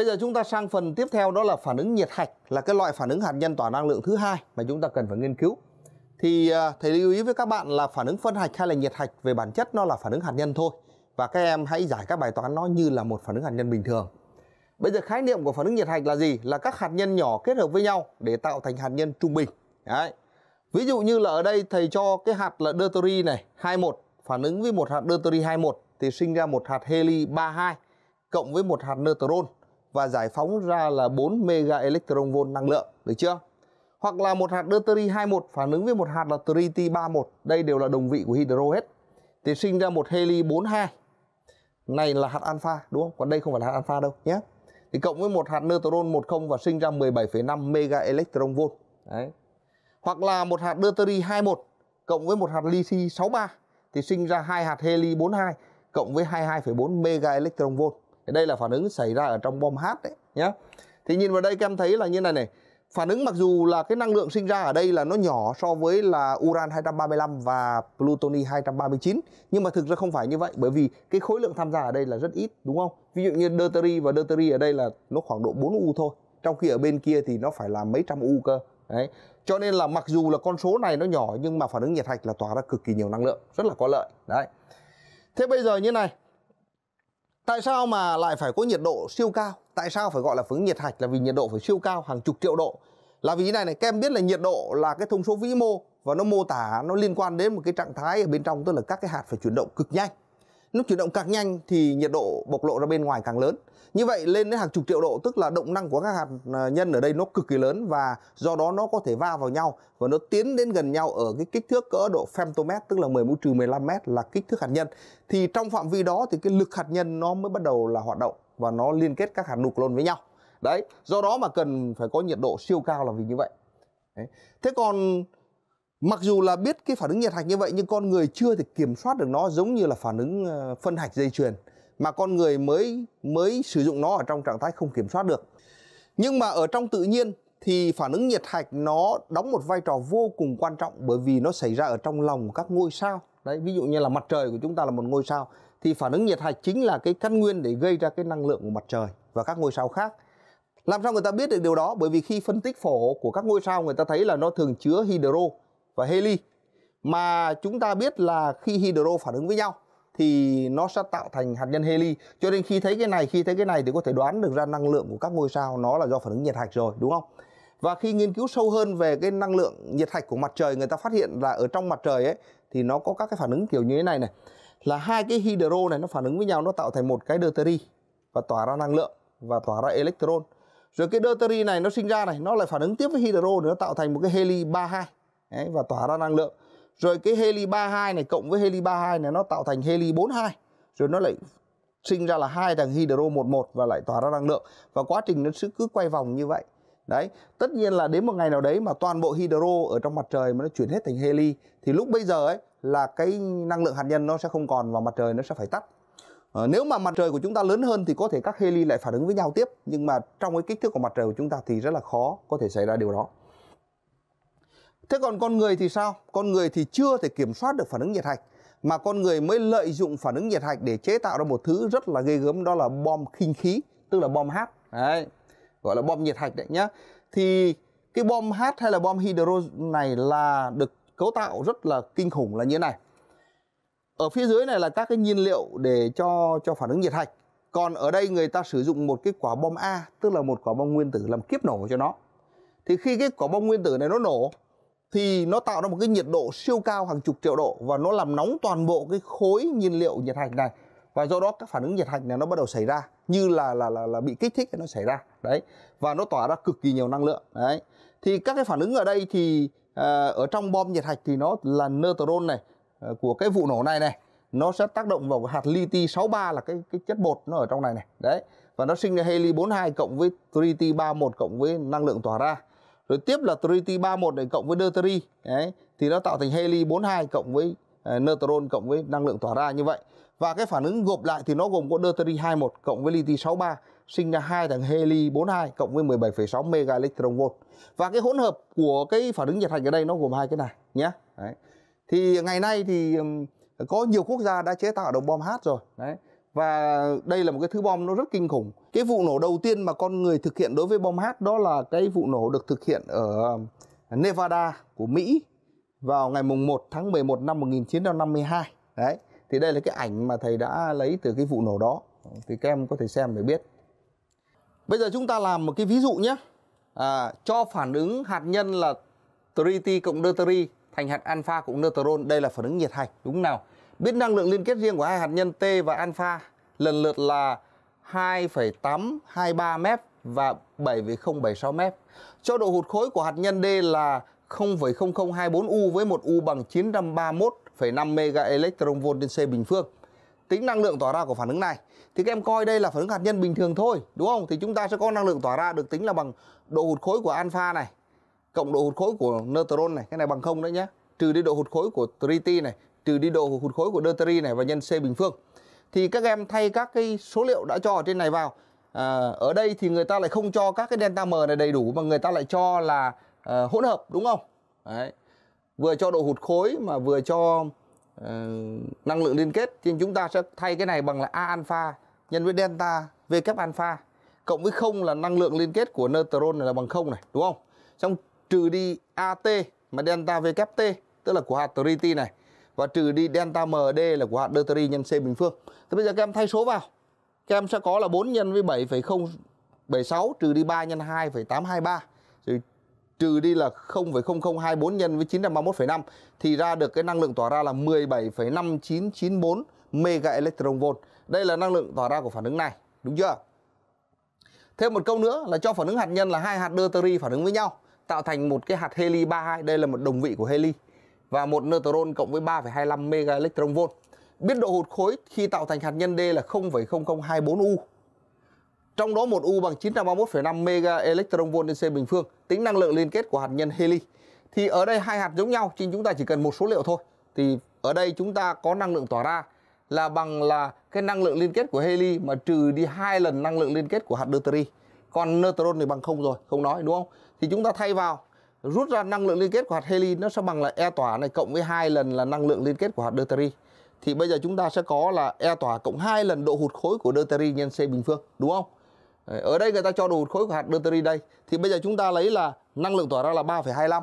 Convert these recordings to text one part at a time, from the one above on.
Bây giờ chúng ta sang phần tiếp theo đó là phản ứng nhiệt hạch là cái loại phản ứng hạt nhân tỏa năng lượng thứ hai mà chúng ta cần phải nghiên cứu. Thì à, thầy lưu ý với các bạn là phản ứng phân hạch hay là nhiệt hạch về bản chất nó là phản ứng hạt nhân thôi và các em hãy giải các bài toán nó như là một phản ứng hạt nhân bình thường. Bây giờ khái niệm của phản ứng nhiệt hạch là gì? Là các hạt nhân nhỏ kết hợp với nhau để tạo thành hạt nhân trung bình. Đấy. Ví dụ như là ở đây thầy cho cái hạt là deuteri này 21 phản ứng với một hạt deuteri 21 thì sinh ra một hạt heli 32 cộng với một hạt neutron và giải phóng ra là 4 mega electron volt năng lượng, được chưa? Hoặc là một hạt deuteri 21 phản ứng với một hạt là triti 31, đây đều là đồng vị của hydro hết. Thì sinh ra một heli 42. Này là hạt alpha đúng không? Còn đây không phải là hạt alpha đâu nhé. Thì cộng với một hạt neutron 10 và sinh ra 17,5 mega electron volt. Đấy. Hoặc là một hạt deuteri 21 cộng với một hạt lithium 63 thì sinh ra hai hạt heli 42 cộng với 22,4 mega electron volt thì đây là phản ứng xảy ra ở trong bom H đấy nhé thì nhìn vào đây các em thấy là như này này phản ứng mặc dù là cái năng lượng sinh ra ở đây là nó nhỏ so với là uran 235 và plutoni 239 nhưng mà thực ra không phải như vậy bởi vì cái khối lượng tham gia ở đây là rất ít đúng không? Ví dụ như deuteri và deuteri ở đây là nó khoảng độ 4 u thôi, trong khi ở bên kia thì nó phải là mấy trăm u cơ. Đấy. Cho nên là mặc dù là con số này nó nhỏ nhưng mà phản ứng nhiệt hạch là tỏa ra cực kỳ nhiều năng lượng, rất là có lợi. Đấy. Thế bây giờ như này, Tại sao mà lại phải có nhiệt độ siêu cao? Tại sao phải gọi là phứng nhiệt hạch là vì nhiệt độ phải siêu cao hàng chục triệu độ? Là vì này này, các em biết là nhiệt độ là cái thông số vĩ mô và nó mô tả nó liên quan đến một cái trạng thái ở bên trong tức là các cái hạt phải chuyển động cực nhanh. Lúc chuyển động càng nhanh thì nhiệt độ bộc lộ ra bên ngoài càng lớn. Như vậy lên đến hàng chục triệu độ tức là động năng của các hạt à, nhân ở đây nó cực kỳ lớn và do đó nó có thể va vào nhau và nó tiến đến gần nhau ở cái kích thước cỡ độ femtomet tức là 10 mũ trừ 15 mét là kích thước hạt nhân. Thì trong phạm vi đó thì cái lực hạt nhân nó mới bắt đầu là hoạt động và nó liên kết các hạt nucleon với nhau. Đấy, do đó mà cần phải có nhiệt độ siêu cao là vì như vậy. Đấy. Thế còn mặc dù là biết cái phản ứng nhiệt hạch như vậy nhưng con người chưa thể kiểm soát được nó giống như là phản ứng ờ, phân hạch dây chuyền mà con người mới mới sử dụng nó ở trong trạng thái không kiểm soát được nhưng mà ở trong tự nhiên thì phản ứng nhiệt hạch nó đóng một vai trò vô cùng quan trọng bởi vì nó xảy ra ở trong lòng các ngôi sao đấy ví dụ như là mặt trời của chúng ta là một ngôi sao thì phản ứng nhiệt hạch chính là cái căn nguyên để gây ra cái năng lượng của mặt trời và các ngôi sao khác làm sao người ta biết được điều đó bởi vì khi phân tích phổ của các ngôi sao người ta thấy là nó thường chứa hydro và heli mà chúng ta biết là khi hydro phản ứng với nhau thì nó sẽ tạo thành hạt nhân heli cho nên khi thấy cái này khi thấy cái này thì có thể đoán được ra năng lượng của các ngôi sao nó là do phản ứng nhiệt hạch rồi đúng không và khi nghiên cứu sâu hơn về cái năng lượng nhiệt hạch của mặt trời người ta phát hiện là ở trong mặt trời ấy thì nó có các cái phản ứng kiểu như thế này này là hai cái hydro này nó phản ứng với nhau nó tạo thành một cái deuteri và tỏa ra năng lượng và tỏa ra electron rồi cái deuteri này nó sinh ra này nó lại phản ứng tiếp với hydro để nó tạo thành một cái heli 32 Đấy, và tỏa ra năng lượng. Rồi cái heli 32 này cộng với heli 32 này nó tạo thành heli 42. Rồi nó lại sinh ra là hai thằng hydro 11 và lại tỏa ra năng lượng và quá trình nó cứ quay vòng như vậy. Đấy, tất nhiên là đến một ngày nào đấy mà toàn bộ hydro ở trong mặt trời mà nó chuyển hết thành heli thì lúc bây giờ ấy là cái năng lượng hạt nhân nó sẽ không còn và mặt trời nó sẽ phải tắt. Ờ, nếu mà mặt trời của chúng ta lớn hơn thì có thể các heli lại phản ứng với nhau tiếp nhưng mà trong cái kích thước của mặt trời của chúng ta thì rất là khó có thể xảy ra điều đó. Thế còn con người thì sao? Con người thì chưa thể kiểm soát được phản ứng nhiệt hạch mà con người mới lợi dụng phản ứng nhiệt hạch để chế tạo ra một thứ rất là ghê gớm đó là bom khinh khí, tức là bom H. Đấy. Gọi là bom nhiệt hạch đấy nhá. Thì cái bom H hay là bom hydro này là được cấu tạo rất là kinh khủng là như thế này. Ở phía dưới này là các cái nhiên liệu để cho cho phản ứng nhiệt hạch. Còn ở đây người ta sử dụng một cái quả bom A, tức là một quả bom nguyên tử làm kiếp nổ cho nó. Thì khi cái quả bom nguyên tử này nó nổ thì nó tạo ra một cái nhiệt độ siêu cao hàng chục triệu độ và nó làm nóng toàn bộ cái khối nhiên liệu nhiệt hạch này và do đó các phản ứng nhiệt hạch này nó bắt đầu xảy ra như là là là, là bị kích thích nó xảy ra đấy và nó tỏa ra cực kỳ nhiều năng lượng đấy thì các cái phản ứng ở đây thì à, ở trong bom nhiệt hạch thì nó là neutron này à, của cái vụ nổ này này nó sẽ tác động vào hạt li 63 là cái cái chất bột nó ở trong này này đấy và nó sinh ra heli 42 cộng với tritium 31 cộng với năng lượng tỏa ra rồi tiếp là triti 31 để cộng với deuteri đấy thì nó tạo thành heli 42 cộng với uh, neutron cộng với năng lượng tỏa ra như vậy và cái phản ứng gộp lại thì nó gồm có deuteri 21 cộng với liti 63 sinh ra hai thằng heli 42 cộng với 17,6 mega electron volt. Và cái hỗn hợp của cái phản ứng nhiệt hạch ở đây nó gồm hai cái này nhé. Đấy. Thì ngày nay thì có nhiều quốc gia đã chế tạo được bom H rồi. Đấy và đây là một cái thứ bom nó rất kinh khủng cái vụ nổ đầu tiên mà con người thực hiện đối với bom H đó là cái vụ nổ được thực hiện ở à, Nevada của Mỹ vào ngày mùng 1 tháng 11 năm 1952 đấy thì đây là cái ảnh mà thầy đã lấy từ cái vụ nổ đó thì các em có thể xem để biết bây giờ chúng ta làm một cái ví dụ nhé à, cho phản ứng hạt nhân là triti cộng deuteri thành hạt alpha cộng neutron đây là phản ứng nhiệt hạch đúng nào biết năng lượng liên kết riêng của hai hạt nhân T và alpha lần lượt là 2,823 mF và 7,076 mF. Cho độ hụt khối của hạt nhân D là 0,0024 U với một U bằng 931,5 mega electron volt trên C bình phương. Tính năng lượng tỏa ra của phản ứng này thì các em coi đây là phản ứng hạt nhân bình thường thôi, đúng không? Thì chúng ta sẽ có năng lượng tỏa ra được tính là bằng độ hụt khối của alpha này cộng độ hụt khối của neutron này, cái này bằng không đấy nhé trừ đi độ hụt khối của triti này trừ đi độ hụt khối của deuteri này và nhân C bình phương thì các em thay các cái số liệu đã cho ở trên này vào à, ở đây thì người ta lại không cho các cái delta m này đầy đủ mà người ta lại cho là à, hỗn hợp đúng không Đấy. vừa cho độ hụt khối mà vừa cho à, năng lượng liên kết thì chúng ta sẽ thay cái này bằng là a alpha nhân với delta v kép alpha cộng với không là năng lượng liên kết của neutron này là bằng không này đúng không xong trừ đi at mà delta v kép t tức là của hạt triti này và trừ đi delta MD là của hạt deuteri nhân C bình phương. Thế bây giờ các em thay số vào. Các em sẽ có là 4 nhân với 7,076 trừ đi 3 nhân 2,823 rồi trừ đi là 0,0024 nhân với 931,5 thì ra được cái năng lượng tỏa ra là 17,5994 mega electron volt. Đây là năng lượng tỏa ra của phản ứng này, đúng chưa? Thêm một câu nữa là cho phản ứng hạt nhân là hai hạt deuteri phản ứng với nhau tạo thành một cái hạt heli 32, đây là một đồng vị của heli và một neutron cộng với 3,25 mega electron volt. biên độ hụt khối khi tạo thành hạt nhân D là 0,0024 U. Trong đó một U bằng 931,5 mega electron volt trên C bình phương, tính năng lượng liên kết của hạt nhân heli. Thì ở đây hai hạt giống nhau, nhưng chúng ta chỉ cần một số liệu thôi. Thì ở đây chúng ta có năng lượng tỏa ra là bằng là cái năng lượng liên kết của heli mà trừ đi hai lần năng lượng liên kết của hạt deuteri. Còn neutron thì bằng không rồi, không nói đúng không? Thì chúng ta thay vào rút ra năng lượng liên kết của hạt heli nó sẽ bằng là e tỏa này cộng với hai lần là năng lượng liên kết của hạt deuteri thì bây giờ chúng ta sẽ có là e tỏa cộng hai lần độ hụt khối của deuteri nhân c bình phương đúng không ở đây người ta cho độ hụt khối của hạt deuteri đây thì bây giờ chúng ta lấy là năng lượng tỏa ra là 3,25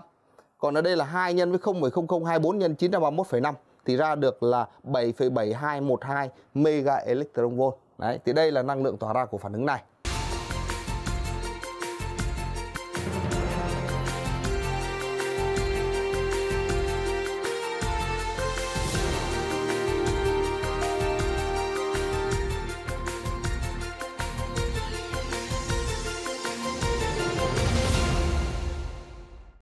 còn ở đây là 2 nhân với 0,0024 nhân 931,5 thì ra được là 7,7212 mega electron volt đấy thì đây là năng lượng tỏa ra của phản ứng này